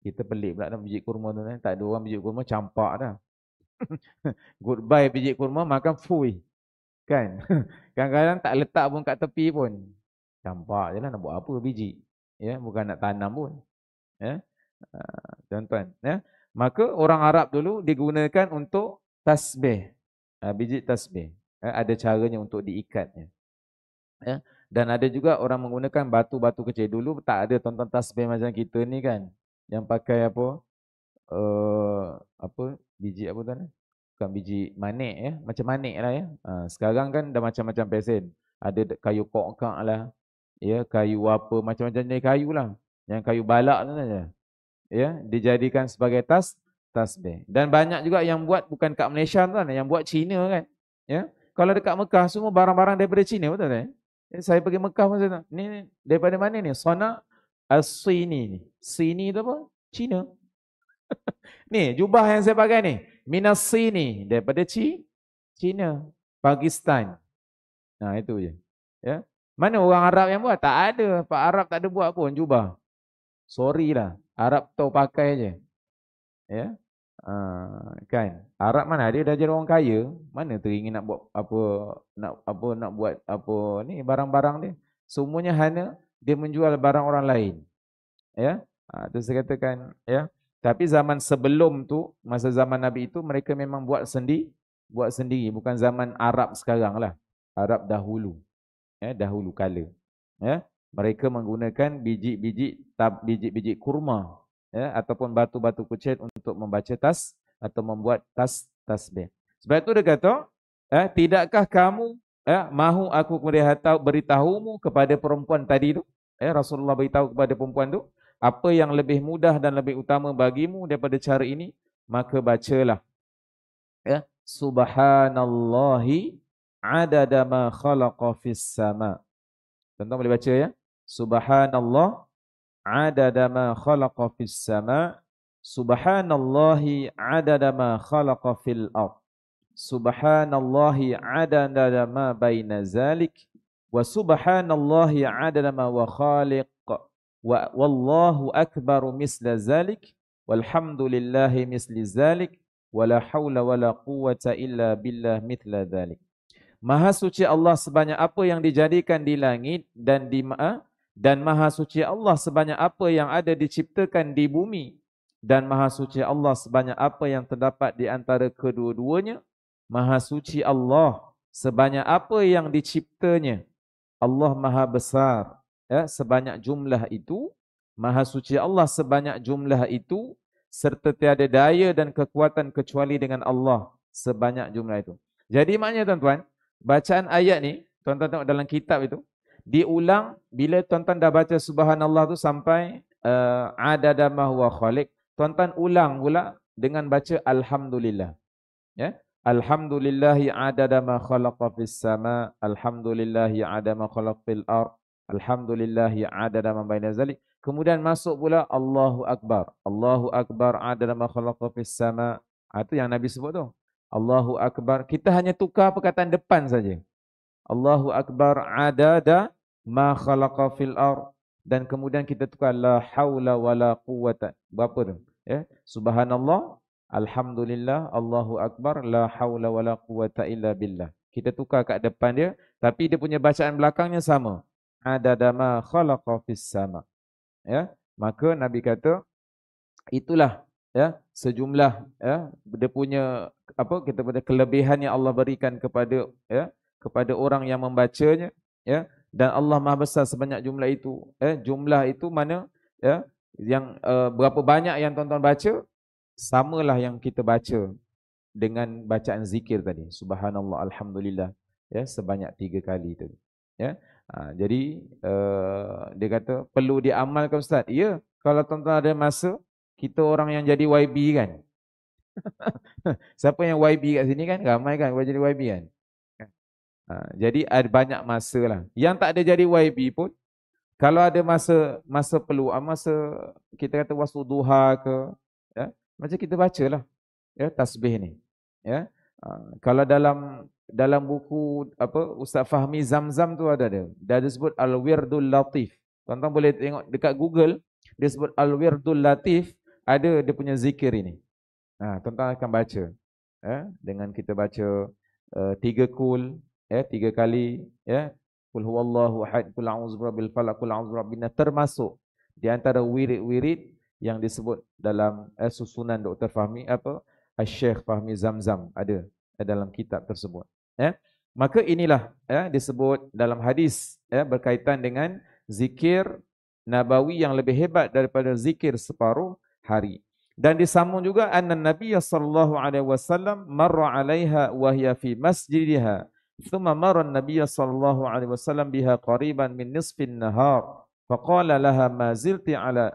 kita pelik pula dah biji kurma tu kan. Tak ada orang biji kurma campak dah. *laughs* Goodbye biji kurma makan fui. Kan? *laughs* Kadang-kadang tak letak pun kat tepi pun. Campak je lah nak buat apa biji. Ya, bukan nak tanam pun. Ya. Ah, tuan-tuan ya maka orang Arab dulu digunakan untuk tasbih ah, biji tasbih ah, ada caranya untuk diikatnya ya dan ada juga orang menggunakan batu-batu kecil dulu tak ada tuan-tuan tasbih macam kita ni kan yang pakai apa uh, apa biji apa tuan bukan biji manik ya macam manik lah ya sekarang kan dah macam-macam pesen ada kayu kokak lah ya kayu apa macam-macam jenis kayu lah yang kayu balak tu saja. Kan? Ya ya dijadikan sebagai tas tasbih dan banyak juga yang buat bukan kat Malaysia tuan yang buat Cina kan ya kalau dekat Mekah semua barang-barang daripada Cina betul tak ya, saya pergi Mekah masa tu ni, ni daripada mana ni sana as-sini ni sini tu apa Cina *laughs* ni jubah yang saya pakai ni minas sini daripada Ci Cina Pakistan nah itu je ya mana orang Arab yang buat tak ada Pak Arab tak ada buat pun jubah sorry lah Arab tahu pakai je. Ya. Uh, kan. Arab mana dia dah jadi orang kaya, mana teringin nak buat apa nak apa nak buat apa ni barang-barang dia. Semuanya hanya dia menjual barang orang lain. Ya. Ha, uh, saya katakan ya. Tapi zaman sebelum tu, masa zaman Nabi itu mereka memang buat sendiri, buat sendiri bukan zaman Arab sekarang lah. Arab dahulu. Ya, dahulu kala. Ya mereka menggunakan biji-biji biji-biji kurma ya ataupun batu-batu kecil untuk membaca tas atau membuat tas tasbih. Sebab itu dia kata, eh tidakkah kamu eh mahu aku kemudian beritahumu kepada perempuan tadi itu? Eh ya, Rasulullah beritahu kepada perempuan tu, apa yang lebih mudah dan lebih utama bagimu daripada cara ini? Maka bacalah. Ya, subhanallahi adada ma khalaqa fis sama'. Tentu boleh baca ya. Subhanallah adada ma khalaqa fis sama Subhanallahi adada ma khalaqa fil ard. Subhanallahi adada ma baina zalik wa subhanallahi adada ma wa khaliq wa wallahu akbar misla zalik walhamdulillahi misli zalik wala haula wala quwwata illa billah mithla zalik Maha suci Allah sebanyak apa yang dijadikan di langit dan di ma ah, dan maha suci Allah sebanyak apa yang ada diciptakan di bumi dan maha suci Allah sebanyak apa yang terdapat di antara kedua-duanya. Maha suci Allah sebanyak apa yang diciptanya. Allah maha besar. Ya, sebanyak jumlah itu. Maha suci Allah sebanyak jumlah itu. Serta tiada daya dan kekuatan kecuali dengan Allah sebanyak jumlah itu. Jadi maknanya tuan-tuan, bacaan ayat ni, tuan-tuan tengok dalam kitab itu, diulang bila tuan-tuan dah baca subhanallah tu sampai uh, eh, adadamah wa khalik, tuan-tuan ulang pula dengan baca alhamdulillah. Ya. Yeah? Alhamdulillahi adada ma khalaqa fis sama, alhamdulillahi adada ma khalaqa fil ar, alhamdulillahi adada ma baina zalik. Kemudian masuk pula Allahu akbar. Allahu akbar adada ma khalaqa fis sama. Ah ha, tu yang Nabi sebut tu. Allahu Akbar. Kita hanya tukar perkataan depan saja. Allahu Akbar adada ma khalaqa fil ar. Dan kemudian kita tukar la hawla wa la quwata. Berapa tu? Ya? Subhanallah. Alhamdulillah. Allahu Akbar. La hawla wa la quwata illa billah. Kita tukar kat depan dia. Tapi dia punya bacaan belakangnya sama. Adada ma khalaqa fil sama. Ya? Maka Nabi kata, itulah ya sejumlah ya dia punya apa kita pada kelebihan yang Allah berikan kepada ya kepada orang yang membacanya ya dan Allah Maha besar sebanyak jumlah itu ya jumlah itu mana ya yang uh, berapa banyak yang tuan-tuan baca samalah yang kita baca dengan bacaan zikir tadi subhanallah alhamdulillah ya sebanyak tiga kali tadi ya ha, jadi uh, dia kata perlu diamalkan ustaz ya kalau tuan-tuan ada masa kita orang yang jadi YB kan. *laughs* Siapa yang YB kat sini kan? Ramai kan yang jadi YB kan? kan? Ha, jadi ada banyak masa lah. Yang tak ada jadi YB pun, kalau ada masa masa perlu, masa kita kata wasu duha ke, ya, macam kita baca lah ya, tasbih ni. Ya. Ha, kalau dalam dalam buku apa Ustaz Fahmi Zamzam tu ada dia. Dia ada sebut Al-Wirdul Latif. Tuan-tuan boleh tengok dekat Google, dia sebut Al-Wirdul Latif ada dia punya zikir ini. Ha, tuan-tuan akan baca. Ya, dengan kita baca uh, tiga kul, ya, tiga kali. Ya, kul huwallahu ahad, kul a'uzbra bil falak, kul a'uzbra bin Termasuk di antara wirid-wirid yang disebut dalam eh, susunan Dr. Fahmi, apa? Al-Syeikh Fahmi Zamzam ada eh, dalam kitab tersebut. Ya. Maka inilah ya, disebut dalam hadis ya, berkaitan dengan zikir Nabawi yang lebih hebat daripada zikir separuh hari. Dan disambung juga anna Nabi sallallahu alaihi wasallam marra 'alaiha wa hiya fi masjidiha. Thumma marra Nabi sallallahu alaihi wasallam biha qariban min nisfin nahar. Faqala laha ma zilti 'ala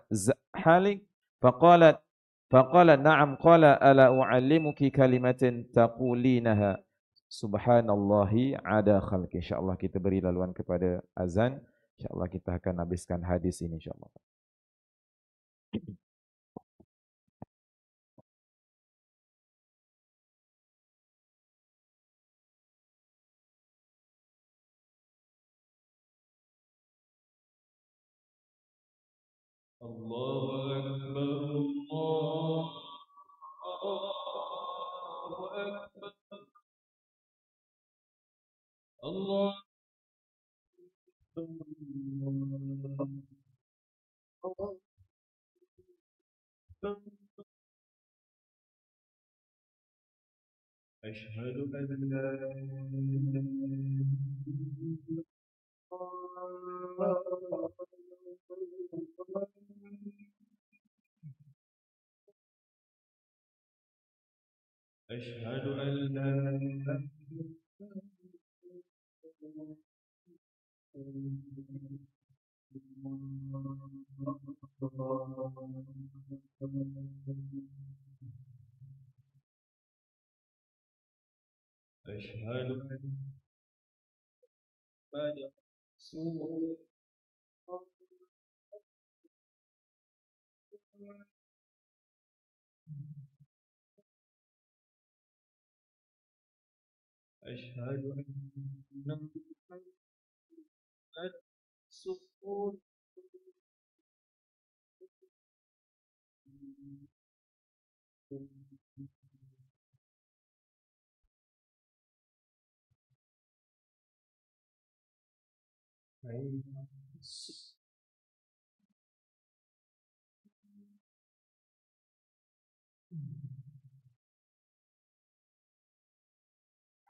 halik? Faqalat faqala na'am qala ala u'allimuki kalimatin taqulinaha. Subhanallahi ada khalqi. Insyaallah kita beri laluan kepada azan. Insyaallah kita akan habiskan hadis ini insyaallah. Thank you. الله أكبر الله أكبر الله أشهد أن لا إله إلا الله أشهد أن لا إله أشهد أن إله إلا الله أشهد أن محمد صفور Thank you.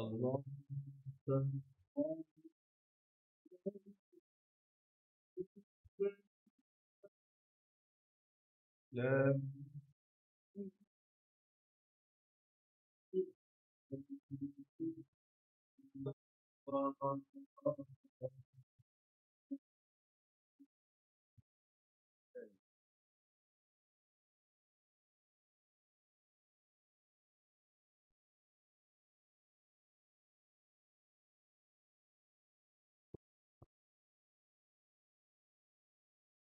Allah'tan La Allah'tan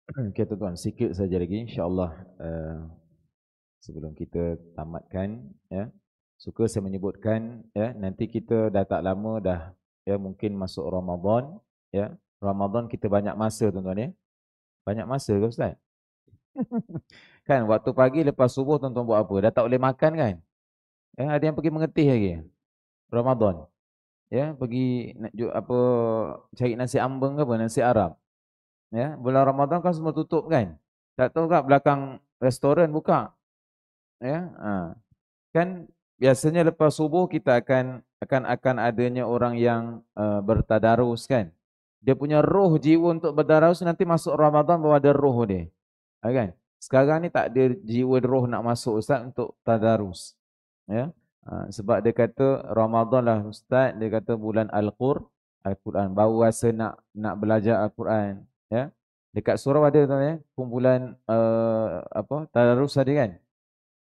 Hmm, kita tuan sikit saja lagi insyaallah uh, sebelum kita tamatkan ya suka saya menyebutkan ya nanti kita dah tak lama dah ya mungkin masuk Ramadan ya Ramadan kita banyak masa tuan-tuan ya banyak masa ke ustaz *laughs* kan waktu pagi lepas subuh tuan-tuan buat apa dah tak boleh makan kan ya ada yang pergi mengetih lagi Ramadan ya pergi nak apa cari nasi ambeng ke apa nasi arab Ya, bulan Ramadan kan semua tutup kan? Tak tahu kan belakang restoran buka. Ya, ha. Kan biasanya lepas subuh kita akan akan akan adanya orang yang uh, bertadarus kan? Dia punya roh jiwa untuk bertadarus nanti masuk Ramadan bawa ada roh dia. Ha, kan? Sekarang ni tak ada jiwa roh nak masuk ustaz untuk tadarus. Ya. Ha, sebab dia kata Ramadan lah ustaz, dia kata bulan Al-Qur, Al-Quran. Baru rasa nak nak belajar Al-Quran ya dekat surau ada tuan ya kumpulan uh, apa tadarus ada kan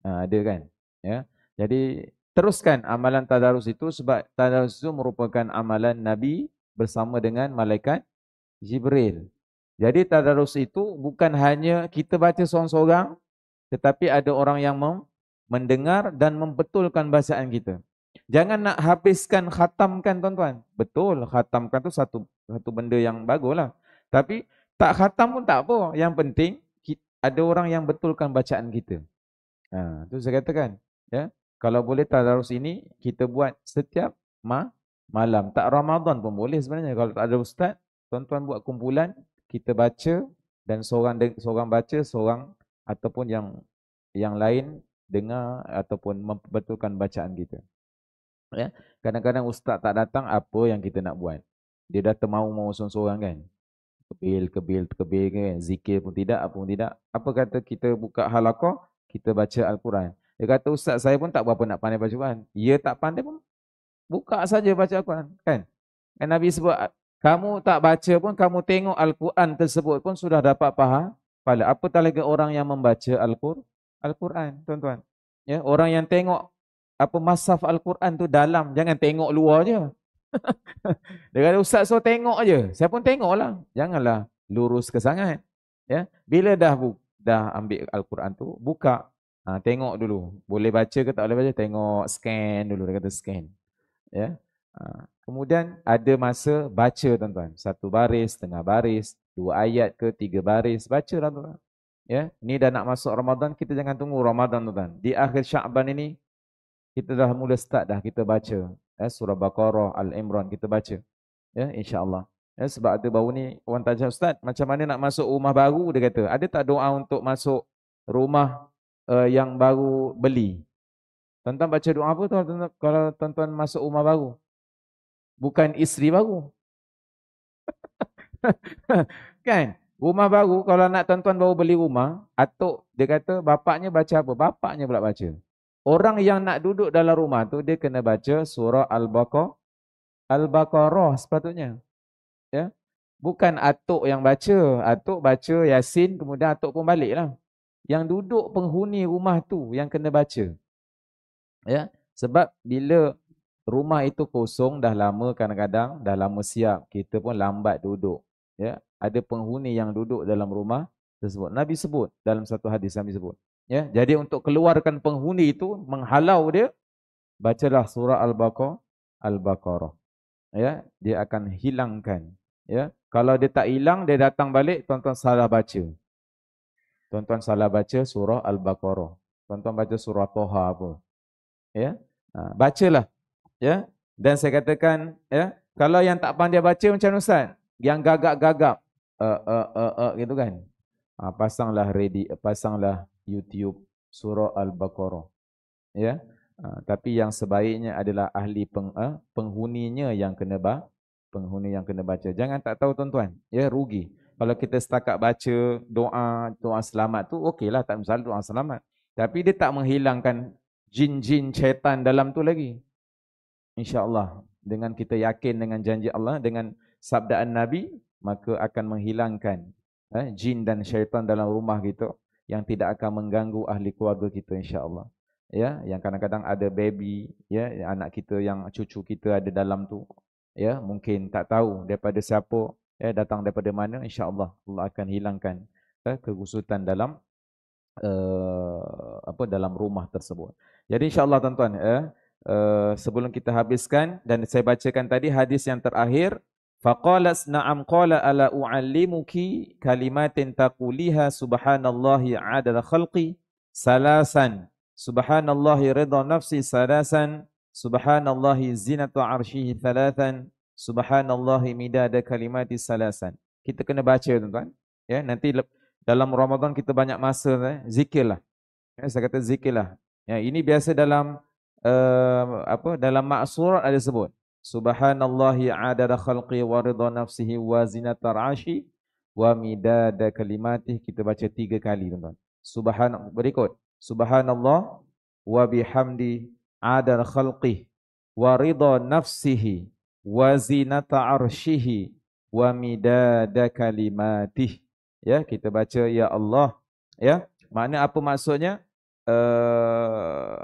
ha, ada kan ya jadi teruskan amalan tadarus itu sebab tadarus itu merupakan amalan nabi bersama dengan malaikat jibril jadi tadarus itu bukan hanya kita baca seorang-seorang tetapi ada orang yang mem- mendengar dan membetulkan bacaan kita Jangan nak habiskan, khatamkan tuan-tuan. Betul, khatamkan tu satu satu benda yang baguslah. Tapi tak khatam pun tak apa. Yang penting ada orang yang betulkan bacaan kita. Ha, tu saya katakan. Ya. Kalau boleh tadarus ini kita buat setiap ma malam. Tak Ramadan pun boleh sebenarnya. Kalau tak ada ustaz, tuan-tuan buat kumpulan, kita baca dan seorang seorang baca, seorang ataupun yang yang lain dengar ataupun membetulkan bacaan kita. Ya. Kadang-kadang ustaz tak datang apa yang kita nak buat. Dia dah termau-mau seorang-seorang kan kebil, kebil, kebil ke, zikir pun tidak, apa pun tidak. Apa kata kita buka halakor, kita baca Al-Quran. Dia kata, Ustaz, saya pun tak berapa nak pandai baca Al-Quran. Ya, tak pandai pun. Buka saja baca Al-Quran. Kan? Dan Nabi sebut, kamu tak baca pun, kamu tengok Al-Quran tersebut pun sudah dapat paham. Pada apa lagi orang yang membaca Al-Quran, Al Quran, tuan-tuan. Ya, orang yang tengok apa masaf Al-Quran tu dalam. Jangan tengok luar je. *laughs* dia kata ustaz so tengok aja. Saya pun tengoklah. Janganlah lurus ke sangat. Ya. Bila dah bu- dah ambil al-Quran tu, buka. Ha, tengok dulu. Boleh baca ke tak boleh baca? Tengok scan dulu. Dia kata scan. Ya. Ha. Kemudian ada masa baca tuan-tuan. Satu baris, tengah baris, dua ayat ke tiga baris. Baca lah tuan-tuan. Ya. Ni dah nak masuk Ramadan, kita jangan tunggu Ramadan tuan-tuan. Di akhir Syaban ini, kita dah mula start dah kita baca ya, surah Baqarah Al Imran kita baca ya insyaallah ya, sebab ada bau ni orang tanya ustaz macam mana nak masuk rumah baru dia kata ada tak doa untuk masuk rumah uh, yang baru beli tuan-tuan baca doa apa tuan -tuan, kalau tuan-tuan masuk rumah baru bukan isteri baru *laughs* kan rumah baru kalau nak tuan-tuan baru beli rumah atuk dia kata bapaknya baca apa bapaknya pula baca Orang yang nak duduk dalam rumah tu dia kena baca surah Al-Baqarah. Al-Baqarah sepatutnya. Ya. Bukan atuk yang baca. Atuk baca Yasin kemudian atuk pun baliklah. Yang duduk penghuni rumah tu yang kena baca. Ya. Sebab bila rumah itu kosong dah lama kadang-kadang dah lama siap kita pun lambat duduk. Ya. Ada penghuni yang duduk dalam rumah tersebut. Nabi sebut dalam satu hadis Nabi sebut. Ya, jadi untuk keluarkan penghuni itu, menghalau dia, bacalah surah Al-Baqarah. Al-Baqarah. Ya, dia akan hilangkan. Ya, kalau dia tak hilang, dia datang balik, tuan-tuan salah baca. Tuan-tuan salah baca surah Al-Baqarah. Tuan-tuan baca surah Toha apa. Ya, ha, bacalah. Ya, dan saya katakan, ya, kalau yang tak pandai baca macam Ustaz, yang gagap-gagap, uh, eh, uh, eh, uh, eh, uh, gitu kan. Ha, pasanglah ready, pasanglah YouTube surah Al-Baqarah. Ya. Ha, tapi yang sebaiknya adalah ahli peng, ha, penghuninya yang kena ba, penghuni yang kena baca. Jangan tak tahu tuan-tuan, ya rugi. Kalau kita setakat baca doa doa selamat tu okeylah tak masalah doa selamat. Tapi dia tak menghilangkan jin-jin syaitan dalam tu lagi. Insya-Allah dengan kita yakin dengan janji Allah dengan sabdaan Nabi maka akan menghilangkan eh, jin dan syaitan dalam rumah kita yang tidak akan mengganggu ahli keluarga kita insyaallah ya yang kadang-kadang ada baby ya anak kita yang cucu kita ada dalam tu ya mungkin tak tahu daripada siapa ya datang daripada mana insyaallah Allah akan hilangkan ya, kegusutan dalam uh, apa dalam rumah tersebut jadi insyaallah tuan-tuan ya uh, sebelum kita habiskan dan saya bacakan tadi hadis yang terakhir Faqala na'am qala ala u'allimuki kalimatin taquliha subhanallahi adad khalqi salasan subhanallahi ridha nafsi salasan subhanallahi zinata arshihi salasan subhanallahi midada kalimati salasan kita kena baca tuan-tuan ya nanti dalam Ramadan kita banyak masa eh? zikirlah ya, saya kata zikirlah ya ini biasa dalam uh, apa dalam maksurat ada sebut Subhanallahi adada khalqi wa ridha nafsihi wa zinata arashi wa midada kalimatih. Kita baca tiga kali tuan-tuan. Subhan berikut. Subhanallah wa bihamdi adada khalqi wa ridha nafsihi wa zinata arshihi wa midada kalimatih. Ya, kita baca ya Allah. Ya. Makna apa maksudnya? Uh,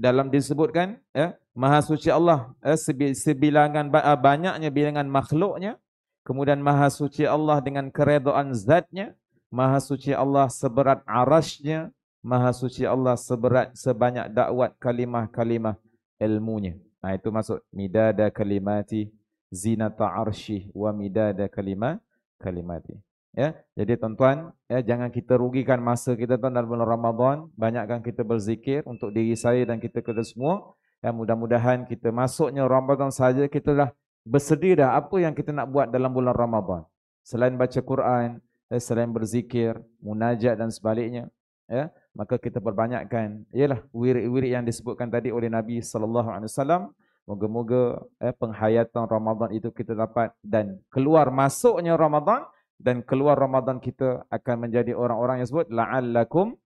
dalam disebutkan ya Maha suci Allah eh, sebilangan ah, banyaknya bilangan makhluknya. Kemudian Maha suci Allah dengan keredoan zatnya. Maha suci Allah seberat arasnya. Maha suci Allah seberat sebanyak dakwat kalimah-kalimah ilmunya. Nah itu masuk midada kalimati zinata arshi wa midada kalimah kalimati. Ya, jadi tuan-tuan, ya, jangan kita rugikan masa kita tuan dalam bulan Ramadan. Banyakkan kita berzikir untuk diri saya dan kita kepada semua. Dan mudah-mudahan kita masuknya Ramadan saja kita dah bersedia dah apa yang kita nak buat dalam bulan Ramadan. Selain baca Quran, eh, selain berzikir, munajat dan sebaliknya, ya, maka kita perbanyakkan ialah wirid-wirid yang disebutkan tadi oleh Nabi sallallahu alaihi wasallam. Moga-moga eh, penghayatan Ramadan itu kita dapat dan keluar masuknya Ramadan dan keluar Ramadan kita akan menjadi orang-orang yang sebut la'allakum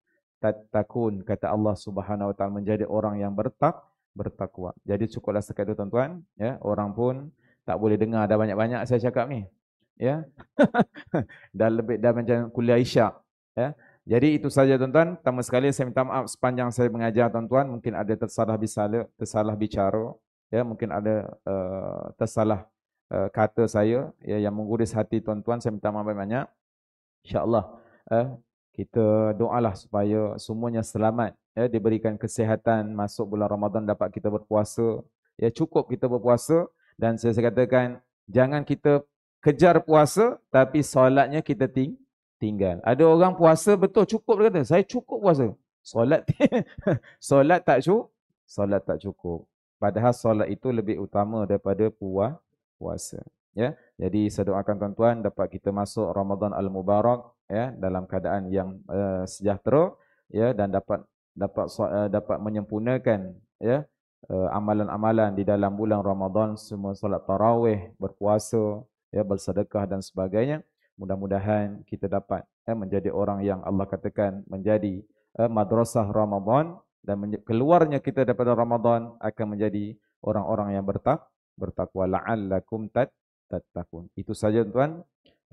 tattaqun kata Allah Subhanahu wa taala menjadi orang yang bertakwa bertakwa. Jadi cukuplah sekadar itu tuan-tuan, ya. Orang pun tak boleh dengar dah banyak-banyak saya cakap ni. Ya. *laughs* dah lebih dah macam kuliah isyak, ya. Jadi itu saja tuan-tuan. Pertama sekali saya minta maaf sepanjang saya mengajar tuan-tuan mungkin ada tersalah bisala, tersalah bicara, ya, mungkin ada uh, tersalah uh, kata saya ya yang mengguris hati tuan-tuan. Saya minta maaf banyak Insya-Allah, eh, kita doalah supaya semuanya selamat ya diberikan kesihatan masuk bulan Ramadan dapat kita berpuasa ya cukup kita berpuasa dan saya katakan jangan kita kejar puasa tapi solatnya kita ting tinggal. Ada orang puasa betul cukup dia kata, saya cukup puasa. Solat *laughs* solat tak cukup, solat tak cukup. Padahal solat itu lebih utama daripada puah puasa. Ya. Jadi saya doakan tuan-tuan dapat kita masuk Ramadan al-Mubarak ya dalam keadaan yang uh, sejahtera ya dan dapat dapat eh, dapat menyempurnakan ya eh, amalan-amalan di dalam bulan Ramadan semua solat tarawih, berpuasa, ya bersedekah dan sebagainya. Mudah-mudahan kita dapat ya, menjadi orang yang Allah katakan menjadi eh, madrasah Ramadan dan keluarnya kita daripada Ramadan akan menjadi orang-orang yang bertak bertakwa la'allakum tat tattaqun. Itu saja tuan.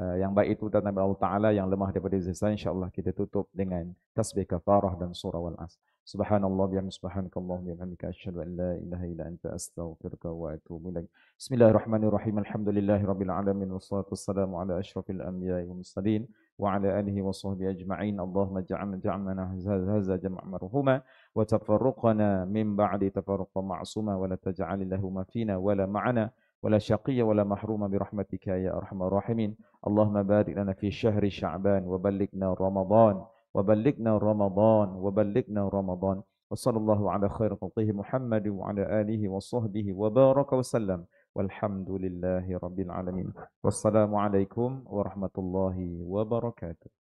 Eh, yang baik itu datang dari Allah Ta'ala, yang lemah daripada zizah, insyaAllah kita tutup dengan tasbih kafarah dan surah wal-as. Subhanallah, biar subhanakallah, biar hamdika asyadu an la ilaha ila anta astaghfirka wa atubu ilaih. Bismillahirrahmanirrahim, alhamdulillahi rabbil alamin, wassalatu wassalamu ala ashrafil anbiya wa mursalin wa ala alihi wa sahbihi ajma'in. Allahumma ja'amna ja'amna hazza jama' marhumah wa tafarruqana min ba'di tafarruqa ma'asumah wa la taja'alillahumma fina wa la ma'ana. ولا شقي ولا محروم برحمتك يا أرحم الراحمين اللهم بارك لنا في شهر شعبان وبلغنا رمضان وبلغنا رمضان وبلغنا رمضان وصلى الله على خير خلقه محمد وعلى آله وصحبه وبارك وسلم والحمد لله رب العالمين والسلام عليكم ورحمة الله وبركاته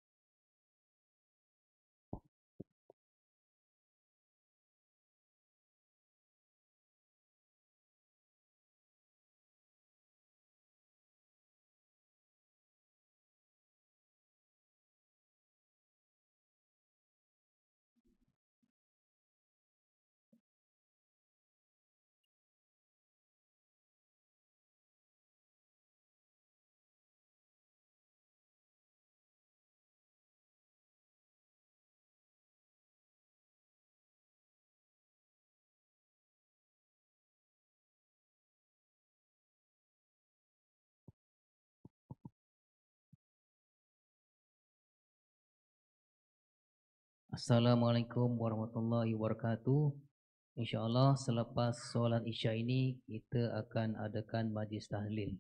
Assalamualaikum warahmatullahi wabarakatuh. Insyaallah selepas solat Isya ini kita akan adakan majlis tahlil.